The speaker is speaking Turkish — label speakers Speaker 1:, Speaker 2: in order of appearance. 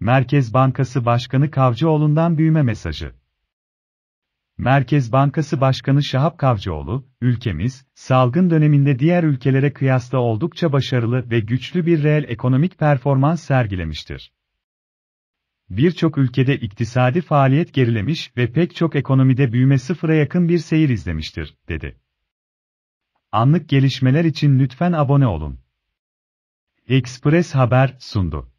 Speaker 1: Merkez Bankası Başkanı Kavcıoğlu'ndan büyüme mesajı. Merkez Bankası Başkanı Şahap Kavcıoğlu, ülkemiz, salgın döneminde diğer ülkelere kıyasla oldukça başarılı ve güçlü bir reel ekonomik performans sergilemiştir. Birçok ülkede iktisadi faaliyet gerilemiş ve pek çok ekonomide büyüme sıfıra yakın bir seyir izlemiştir, dedi. Anlık gelişmeler için lütfen abone olun. Express Haber sundu.